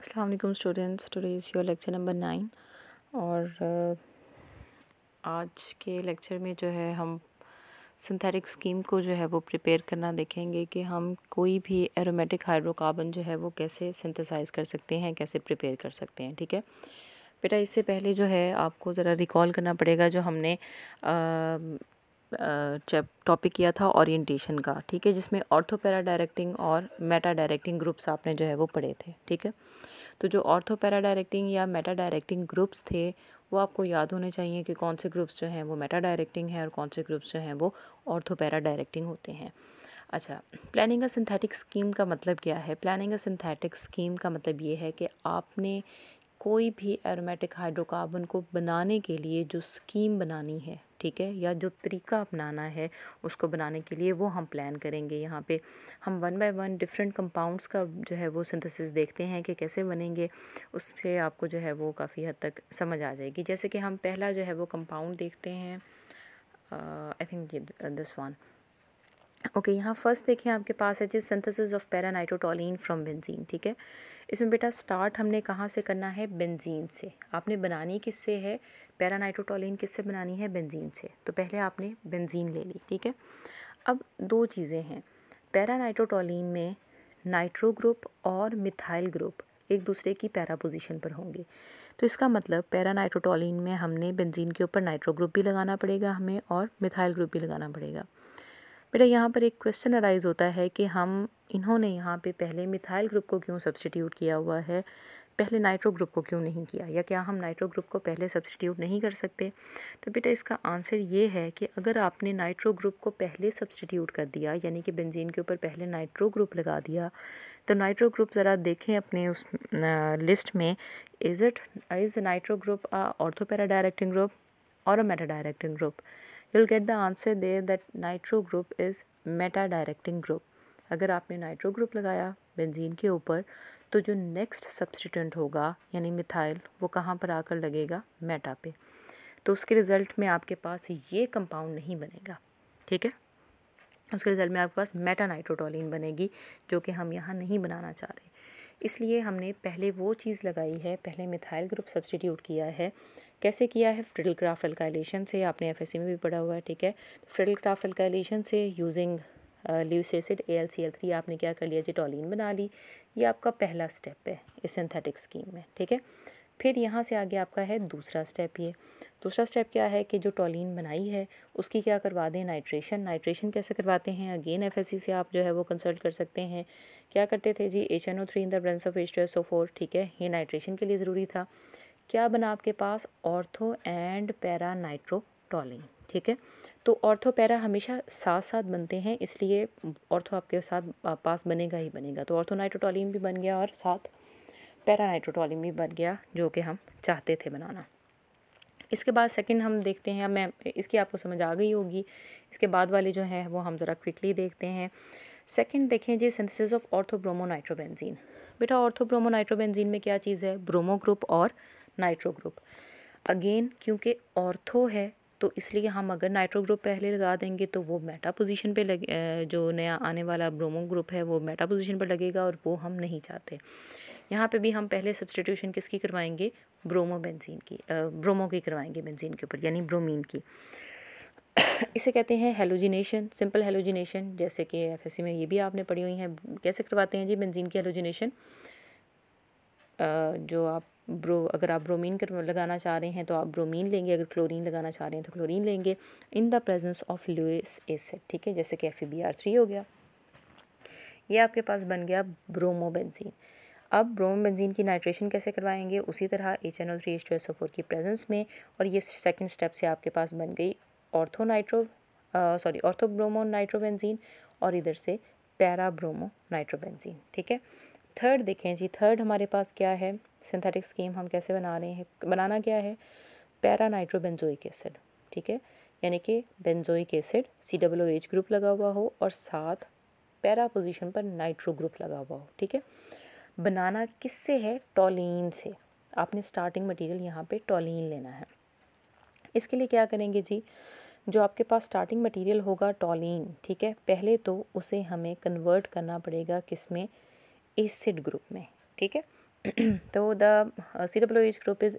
अस्सलाम वालेकुम students today is your lecture number nine और आज के लेक्चर में जो है हम सिंथेटिक स्कीम को जो है वो प्रिपेयर करना देखेंगे कि हम कोई भी एरोमेटिक हाइड्रोकार्बन जो है वो कैसे सिंथेसाइज कर सकते हैं कैसे प्रिपेयर कर सकते हैं ठीक है बेटा इससे पहले जो है आपको ज़रा रिकॉल करना पड़ेगा जो हमने आ, चैप टॉपिक किया था ओरिएंटेशन का ठीक है जिसमें ऑर्थोपैरा डायरेक्टिंग और मेटा डायरेक्टिंग ग्रुप्स आपने जो है वो पढ़े थे ठीक है तो जो ऑर्थोपैरा डायरेक्टिंग या मेटा डायरेक्टिंग ग्रुप्स थे वो आपको याद होने चाहिए कि कौन से ग्रुप्स जो हैं वो मेटा डायरेक्टिंग है और कौन से ग्रुप्स जो हैं वो ऑर्थोपैरा डायरेक्टिंग होते हैं अच्छा प्लानिंग अ सिंथेटिक स्कीम का मतलब क्या है प्लानिंग अ सिंथेटिक स्कीम का मतलब ये है कि आपने कोई भी एरोमेटिक हाइड्रोकार्बन को बनाने के लिए जो स्कीम बनानी है ठीक है या जो तरीका अपनाना है उसको बनाने के लिए वो हम प्लान करेंगे यहाँ पे हम one by one different compounds का जो है वो सिंथेसिस देखते हैं कि कैसे बनेंगे उससे आपको जो है वो काफ़ी हद तक समझ आ जाएगी जैसे कि हम पहला जो है वो कंपाउंड देखते हैं I think this one okay यहाँ फर्स्ट देखिए आपके पास है जी synthesis of para nitrotoluene from benzene ठीक है इसमें बेटा स्टार्ट हमने कहाँ से करना है बेंजीन से आपने बनानी किससे है पैरानाइट्रोटोलिन किससे बनानी है बेंजीन से तो पहले आपने बेंजीन ले ली ठीक है अब दो चीज़ें हैं पैरानाइट्रोटोलिन में नाइट्रो ग्रुप और मिथाइल ग्रुप एक दूसरे की पैरा पोजिशन पर होंगे तो इसका मतलब पैरानाइट्रोटोलिन में हमने बेंजीन के ऊपर नाइट्रो ग्रुप भी लगाना पड़ेगा हमें और मिथाइल ग्रुप भी लगाना पड़ेगा बेटा यहाँ पर एक क्वेश्चन अराइज होता है कि हम इन्होंने यहाँ पे पहले मिथाइल ग्रुप को क्यों सब्सटीट्यूट किया हुआ है पहले नाइट्रो ग्रुप को क्यों नहीं किया या क्या हम नाइट्रो ग्रुप को पहले सब्सटीट्यूट नहीं कर सकते तो बेटा इसका आंसर ये है कि अगर आपने नाइट्रो ग्रुप को पहले सब्सटीट्यूट कर दिया यानी कि बेंजीन के ऊपर पहले नाइट्रो ग्रुप लगा दिया तो नाइट्रो ग्रुप ज़रा देखें अपने उस लिस्ट में is it is nitro group ortho para directing group or a metadirecting group. You'll get the answer there that nitro group is metadirecting group. अगर आपने नाइट्रो ग्रुप लगाया बेंजीन के ऊपर तो जो नेक्स्ट सब्सटीट्यूंट होगा यानी मिथाइल वो कहाँ पर आकर लगेगा मेटा पे तो उसके रिज़ल्ट में आपके पास ये कंपाउंड नहीं बनेगा ठीक है उसके रिज़ल्ट में आपके पास मेटा नाइट्रोटोलिन बनेगी जो कि हम यहाँ नहीं बनाना चाह रहे इसलिए हमने पहले वो चीज़ लगाई है पहले मिथाइल ग्रुप सब्सटीट्यूट किया है कैसे किया है फ्रिडल क्राफ्ट अल्काइलेशन से आपने एफ में भी पढ़ा हुआ है ठीक है फ्रिडल क्राफ्ट अल्काइलेशन से using Lewis acid A L C L three आपने क्या कर लिया जिटोलिन बना ली ये आपका पहला स्टेप है इस सिंथेटिक स्कीम में ठीक है फिर यहाँ से आगे आपका है दूसरा स्टेप ये दूसरा स्टेप क्या है कि जो टॉलिन बनाई है उसकी क्या करवा दें नाइट्रेशन नाइट्रेशन कैसे करवाते हैं अगेन एफ से आप जो है वो कंसल्ट कर सकते हैं क्या करते थे जी H N O three in the presence of H two S O four ठीक है ये नाइट्रेशन के लिए ज़रूरी था क्या बना आपके पास ऑर्थो एंड पैरा नाइट्रोटॉलिन ठीक है तो ऑर्थो पैरा हमेशा साथ साथ बनते हैं इसलिए ऑर्थो आपके साथ पास बनेगा ही बनेगा तो ऑर्थो नाइट्रोटॉलिन भी बन गया और साथ भी बन गया जो कि हम चाहते थे बनाना इसके बाद सेकंड हम देखते हैं मैं इसकी आपको समझ आ गई होगी इसके बाद वाले जो है वो हम ज़रा क्विकली देखते हैं सेकंड देखें जी सिंथेसिस ऑफ ऑर्थोब्रोमो नाइट्रोबेंजीन बेटा ऑर्थोब्रोमो नाइट्रोबेंजीन में क्या चीज़ है ब्रोमो ग्रुप और नाइट्रो ग्रुप अगेन क्योंकि ऑर्थो है तो इसलिए हम अगर नाइट्रो ग्रुप पहले लगा देंगे तो वो मेटा पोजीशन पे लगे जो नया आने वाला ब्रोमो ग्रुप है वो मेटा पोजीशन पर लगेगा और वो हम नहीं चाहते यहाँ पे भी हम पहले सब्सटीट्यूशन किसकी करवाएंगे ब्रोमो बेंजीन की ब्रोमो की करवाएंगे बेंजीन के ऊपर यानी ब्रोमीन की इसे कहते हैं हेलोजिनेशन सिंपल हेलोजिनेशन जैसे कि एफ में ये भी आपने पढ़ी हुई है कैसे करवाते हैं जी बेंजीन की हेलोजिनेशन जो आप ब्रो अगर आप ब्रोमीन कर लगाना चाह रहे हैं तो आप ब्रोमीन लेंगे अगर क्लोरीन लगाना चाह रहे हैं तो क्लोरीन लेंगे in the presence of Lewis acid ठीक है जैसे कि एफ e हो गया ये आपके पास बन गया ब्रोमोबेंजीन अब ब्रोम बेंजीन की नाइट्रेशन कैसे करवाएंगे उसी तरह H N O three H two S O four की प्रेजेंस में और ये सेकंड स्टेप से आपके पास बन गई ortho nitro sorry ortho bromo nitrobenzene और इधर से ब्रोमो नाइट्रोबेंजीन ठीक है थर्ड देखें जी थर्ड हमारे पास क्या है सिंथेटिक स्कीम हम कैसे बना रहे हैं बनाना क्या है पैरा नाइट्रोबेंजोइक एसिड ठीक है यानी कि benzoic acid C W H group लगा हुआ हो और साथ पैरा पोजिशन पर नाइट्रो ग्रुप लगा हुआ हो ठीक है बनाना किससे है टॉलिन से आपने स्टार्टिंग मटेरियल यहाँ पे टॉलिन लेना है इसके लिए क्या करेंगे जी जो आपके पास स्टार्टिंग मटेरियल होगा टॉलिन ठीक है पहले तो उसे हमें कन्वर्ट करना पड़ेगा किस में एसिड ग्रुप में ठीक है तो the C W H group is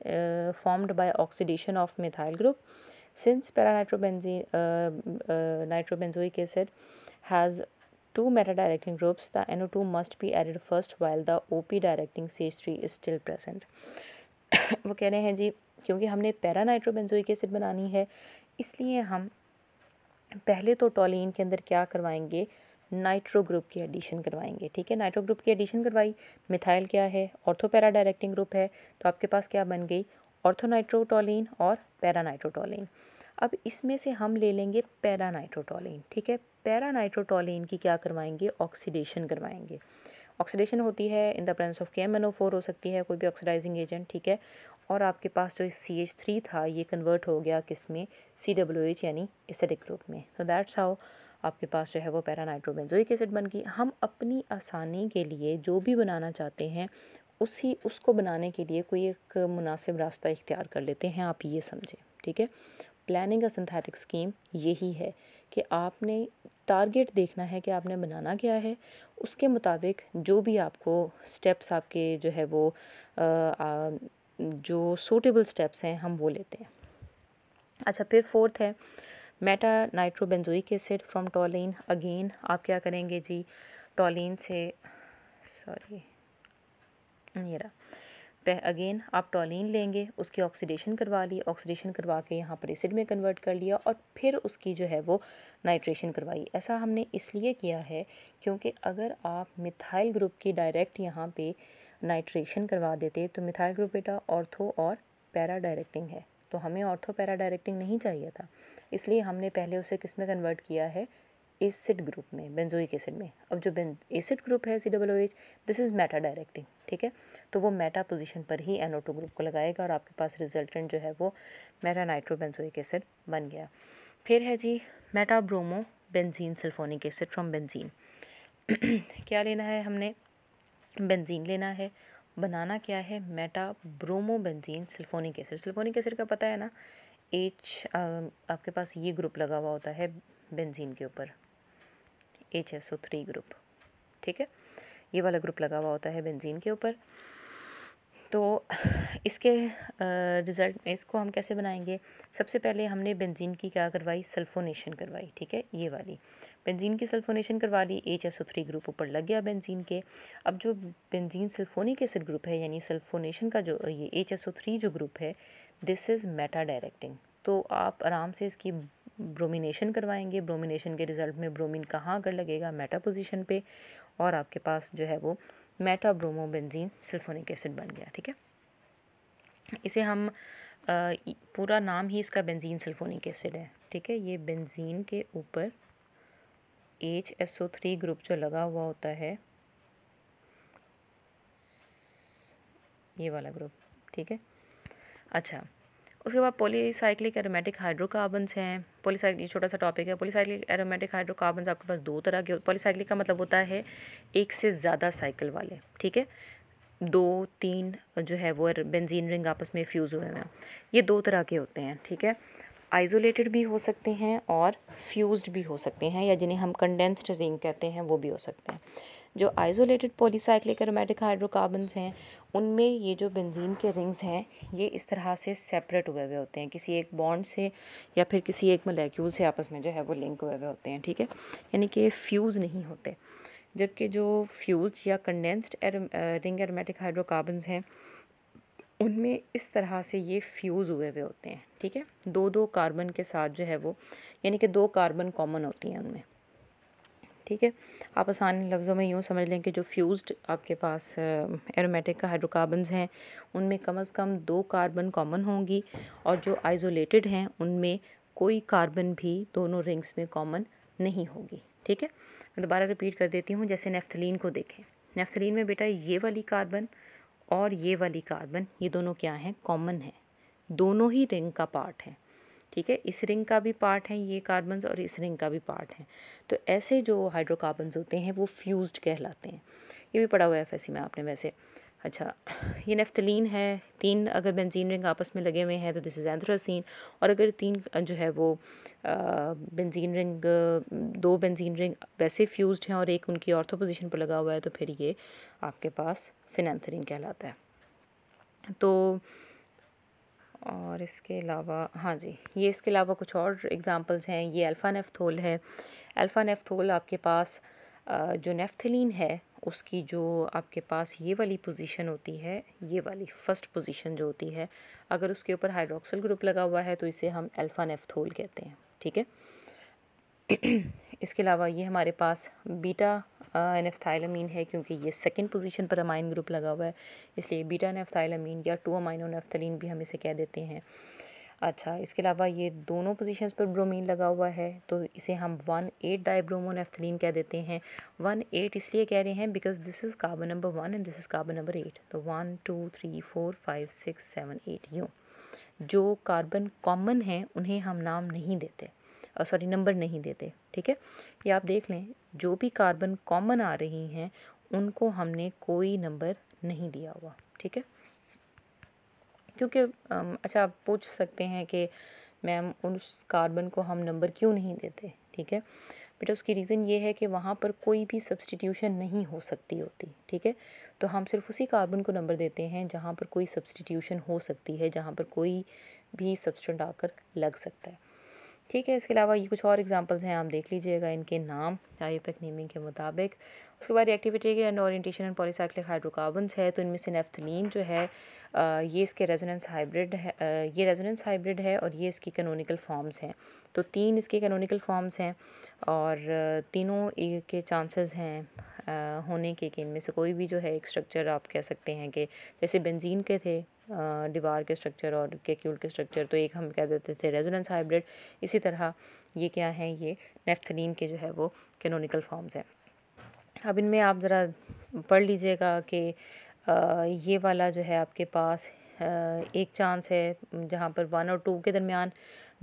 formed by oxidation of methyl group since para nitrobenzene nitrobenzoic acid has two metadirecting groups, the NO2 must be added first while the OP directing CH3 is still present. वो कह रहे हैं जी क्योंकि हमने para nitrobenzoic acid बनानी है इसलिए हम पहले तो टॉलिन के अंदर क्या करवाएंगे नाइट्रो ग्रुप की एडिशन करवाएंगे ठीक है नाइट्रो ग्रुप की एडिशन करवाई मिथाइल क्या है ऑर्थो पैरा डायरेक्टिंग ग्रुप है तो आपके पास क्या बन गई ऑर्थोनाइट्रोटोलिन और पैरानाइट्रोटोलिन अब इसमें से हम ले लेंगे पैरानाइट्रोटोलिन ठीक है पैरानाइट्रोटोलिन की क्या करवाएंगे ऑक्सीडेशन करवाएंगे ऑक्सीडेशन होती है in the presence of K M हो सकती है कोई भी ऑक्सीडाइजिंग एजेंट ठीक है और आपके पास जो सी एच थ्री था ये कन्वर्ट हो गया किस में सी डब्ल्यू एच यानी एसिडिक ग्रुप में तो दैट्स हाउ आपके पास जो है वो पैरानाइट्रोबेंजोइक एसिड बन गई हम अपनी आसानी के लिए जो भी बनाना चाहते हैं उसी उसको बनाने के लिए कोई एक मुनासिब रास्ता इख्तियार कर लेते हैं आप ये समझें ठीक है प्लानिंग अ सिंथेटिक स्कीम यही है कि आपने टारगेट देखना है कि आपने बनाना क्या है उसके मुताबिक जो भी आपको स्टेप्स आपके जो है वो आ, आ, जो सूटेबल स्टेप्स हैं हम वो लेते हैं अच्छा फिर फोर्थ है meta nitrobenzoic acid from toluene again आप क्या करेंगे जी टॉलिन से सॉरी ये पे अगेन आप टॉलिन लेंगे उसकी ऑक्सीडेशन करवा ली ऑक्सीडेशन करवा के यहाँ पर एसिड में कन्वर्ट कर लिया और फिर उसकी जो है वो नाइट्रेशन करवाई ऐसा हमने इसलिए किया है क्योंकि अगर आप मिथाइल ग्रुप की डायरेक्ट यहाँ पे नाइट्रेशन करवा देते तो मिथाइल ग्रुप बेटा ऑर्थो और पैरा डायरेक्टिंग है तो हमें ऑर्थो पैरा डायरेक्टिंग नहीं चाहिए था इसलिए हमने पहले उसे किस में कन्वर्ट किया है एसिड ग्रुप में बेंजोइक एसिड में अब जो एसिड ग्रुप है C W H this is meta directing ठीक है तो वो मेटा पोजीशन पर ही एन ग्रुप को लगाएगा और आपके पास रिजल्टेंट जो है वो मेटा बेंजोइक एसिड बन गया फिर है जी meta bromo benzene sulphonic acid from benzene क्या लेना है हमने बेंजीन लेना है बनाना क्या है meta bromo benzene sulphonic acid sulphonic acid का पता है ना एच आपके पास ये ग्रुप लगा हुआ होता है बेंजीन के ऊपर H S O three group ठीक है ये वाला ग्रुप लगा हुआ होता है बेंजीन के ऊपर तो इसके रिज़ल्ट में इसको हम कैसे बनाएंगे सबसे पहले हमने बेंजीन की क्या करवाई सल्फोनेशन करवाई ठीक है ये वाली बेंजीन की सल्फोनेशन करवा ली H S O three group ऊपर लग गया बेंजीन के अब जो बेंजीन सल्फोनिक एसिड ग्रुप है यानी सल्फोनेशन का जो ये एच एस ओ थ्री जो ग्रुप है दिस इज़ मेटा डायरेक्टिंग तो आप आराम से इसकी ब्रोमिनेशन करवाएंगे ब्रोमिनेशन के रिज़ल्ट में ब्रोमीन कहाँ अगर लगेगा मेटा पोजिशन पर और आपके पास जो है वो मेटा बेंजीन सल्फोनिक एसिड बन गया ठीक है इसे हम आ, पूरा नाम ही इसका बेंजीन सल्फोनिक एसिड है ठीक है ये बेंजीन के ऊपर H S O three group जो लगा हुआ होता है ये वाला ग्रुप ठीक है अच्छा उसके बाद पोलीसाइक्लिक एरोमेटिक हाइड्रोकार्बन्स हैं पोलीसाइक्लिक छोटा सा टॉपिक है पोलीसाइक्लिक एरोमेटिक हाइड्रोकार्बन्स आपके पास दो तरह के पोलीसाइक्लिक का मतलब होता है एक से ज़्यादा साइकिल वाले ठीक है दो तीन जो है वो बेंजीन रिंग आपस में फ्यूज़ हुए हुए हैं ये दो तरह के होते हैं ठीक है आइसोलेटेड भी हो सकते हैं और फ्यूज्ड भी हो सकते हैं या जिन्हें हम कंडेंस्ड रिंग कहते हैं वो भी हो सकते हैं जो आइसोलेटेड पॉलीसाइक्लिक एरोमेटिक हाइड्रोकार्बन हैं उनमें ये जो बेंजीन के रिंग्स हैं ये इस तरह से सेपरेट हुए हुए होते हैं किसी एक बॉन्ड से या फिर किसी एक मलेक्यूल से आपस में जो है वो लिंक हुए हुए होते हैं ठीक है यानी कि फ्यूज़ नहीं होते जबकि जो फ्यूज या कंडेंस्ड रिंग एरोमेटिक हाइड्रोकार्बन हैं उनमें इस तरह से ये फ्यूज़ हुए हुए होते हैं ठीक है दो दो कार्बन के साथ जो है वो यानी कि दो कार्बन कॉमन होती हैं उनमें ठीक है आप आसान लफ्ज़ों में यूँ समझ लें कि जो फ्यूज्ड आपके पास एरोमेटिक का हाइड्रोकार्बन हैं उनमें कम अज़ कम दो कार्बन कॉमन होंगी और जो आइसोलेटेड हैं उनमें कोई कार्बन भी दोनों रिंग्स में कॉमन नहीं होगी ठीक है मैं दोबारा रिपीट कर देती हूँ जैसे नेफ्थलीन को देखें नेफ्थलीन में बेटा ये वाली कार्बन और ये वाली कार्बन ये दोनों क्या हैं कॉमन है दोनों ही रिंग का पार्ट है ठीक है इस रिंग का भी पार्ट है ये कार्बन और इस रिंग का भी पार्ट है तो ऐसे जो हाइड्रोकार्बन्स होते हैं वो फ्यूज्ड कहलाते हैं ये भी पढ़ा हुआ है एफ में आपने वैसे अच्छा ये नेफ्थलीन है तीन अगर बेंजीन रिंग आपस में लगे हुए हैं तो दिस इज़ एंथ्रोसिन और अगर तीन जो है वो बेंजीन रिंग दो बेंजीन रिंग वैसे फ्यूज्ड हैं और एक उनकी ऑर्थो पोजीशन पर लगा हुआ है तो फिर ये आपके पास फिनथरीन कहलाता है तो और इसके अलावा हाँ जी ये इसके अलावा कुछ और एग्ज़ाम्पल्स हैं ये अल्फ़ा नेफ्थोल है अल्फ़ा नेफ्थोल आपके पास जो नेफ्थलिन है उसकी जो आपके पास ये वाली पोजीशन होती है ये वाली फ़र्स्ट पोजीशन जो होती है अगर उसके ऊपर हाइड्रोक्सल ग्रुप लगा हुआ है तो इसे हम अल्फ़ा नेफ्थोल कहते हैं ठीक है इसके अलावा ये हमारे पास बीटा एनेफ्थाइलामीन है क्योंकि ये सेकंड पोजीशन पर अमाइन ग्रुप लगा हुआ है इसलिए बीटा एनेफ्थाइलामीन या टू अमाइनो नेफ्थलिन भी हम इसे कह देते हैं अच्छा इसके अलावा ये दोनों पोजीशंस पर ब्रोमीन लगा हुआ है तो इसे हम वन एट नेफ्थलिन कह देते हैं वन एट इसलिए कह रहे हैं because this is carbon number one and this is carbon number eight तो one two three four five six seven eight यूँ जो कार्बन कॉमन हैं उन्हें हम नाम नहीं देते सॉरी नंबर नहीं देते ठीक है ये आप देख लें जो भी कार्बन कॉमन आ रही हैं उनको हमने कोई नंबर नहीं दिया हुआ ठीक है क्योंकि अच्छा आप पूछ सकते हैं कि मैम उस कार्बन को हम नंबर क्यों नहीं देते ठीक है बेटा उसकी रीज़न ये है कि वहाँ पर कोई भी सब्सटीट्यूशन नहीं हो सकती होती ठीक है तो हम सिर्फ उसी कार्बन को नंबर देते हैं जहाँ पर कोई सब्सटीट्यूशन हो सकती है जहाँ पर कोई भी सब्सटेंट आकर लग सकता है ठीक है इसके अलावा ये कुछ और एग्जांपल्स हैं आप देख लीजिएगा इनके नाम आईपेक नेमिंग के मुताबिक उसके बाद रिएक्टिविटी के and orientation and polycyclic hydrocarbons है तो इनमें से नेफ्थलीन जो है ये इसके रेजोनेंस हाइब्रिड है ये रेजोनेंस हाइब्रिड है और ये इसकी कैनोनिकल फॉर्म्स हैं तो तीन इसके कैनोनिकल फॉर्म्स हैं और तीनों के चांसेस हैं होने के कि इनमें से कोई भी जो है एक स्ट्रक्चर आप कह सकते हैं कि जैसे बेंजीन के थे दीवार के स्ट्रक्चर और केक्यूल के स्ट्रक्चर तो एक हम कह देते थे रेजोनेंस हाइब्रिड इसी तरह ये क्या है ये नेफ्थलीन के जो है वो कैनोनिकल फॉर्म्स हैं अब इनमें आप ज़रा पढ़ लीजिएगा कि ये वाला जो है आपके पास एक चांस है जहाँ पर वन और टू के दरमियान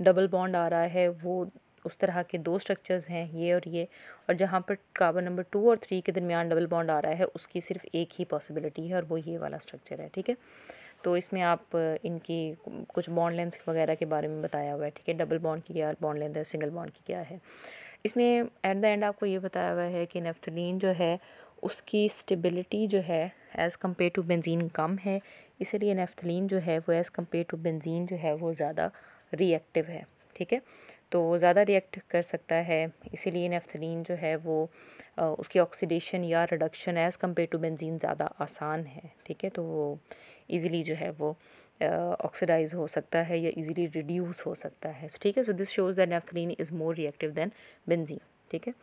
डबल बॉन्ड आ रहा है वो उस तरह के दो स्ट्रक्चर्स हैं ये और ये और जहाँ पर कार्बन नंबर टू और थ्री के दरमियान डबल बॉन्ड आ रहा है उसकी सिर्फ एक ही पॉसिबिलिटी है और वो ये वाला स्ट्रक्चर है ठीक है तो इसमें आप इनकी कुछ बॉन्ड लेंथ वगैरह के बारे में बताया हुआ है ठीक है डबल बॉन्ड की क्या बॉन्ड लेंथ है सिंगल बॉन्ड की क्या है इसमें एट द एंड आपको ये बताया हुआ है कि नेफ्थलीन जो है उसकी स्टेबिलिटी जो है एज़ कम्पेयर टू बेंजीन कम है इसलिए नेफ्थलिन जो है वो एज़ कम्पेयर टू बेंजीन जो है वो ज़्यादा रिएक्टिव है ठीक है तो ज़्यादा रिएक्ट कर सकता है इसीलिए नेफ्थलीन जो है वो उसकी ऑक्सीडेशन या reduction as compared to benzene ज़्यादा आसान है ठीक है तो वो ईज़िली जो है वो ऑक्सीडाइज हो सकता है या इजीली रिड्यूस हो सकता है ठीक है so this shows that naphthalene is more reactive than benzene ठीक है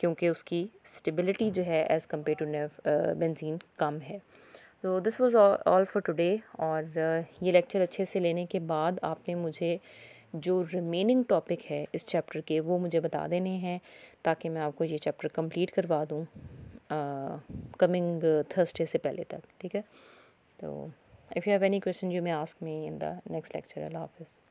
क्योंकि उसकी स्टेबिलिटी जो है एज़ कम्पेयर टू बेंजीन कम है तो this was all for today और ये लेक्चर अच्छे से लेने के बाद आपने मुझे जो रिमेनिंग टॉपिक है इस चैप्टर के वो मुझे बता देने हैं ताकि मैं आपको ये चैप्टर कंप्लीट करवा दूँ कमिंग थर्सडे से पहले तक ठीक है तो if you have any question you may ask me in the next lecture Allah हाफिज़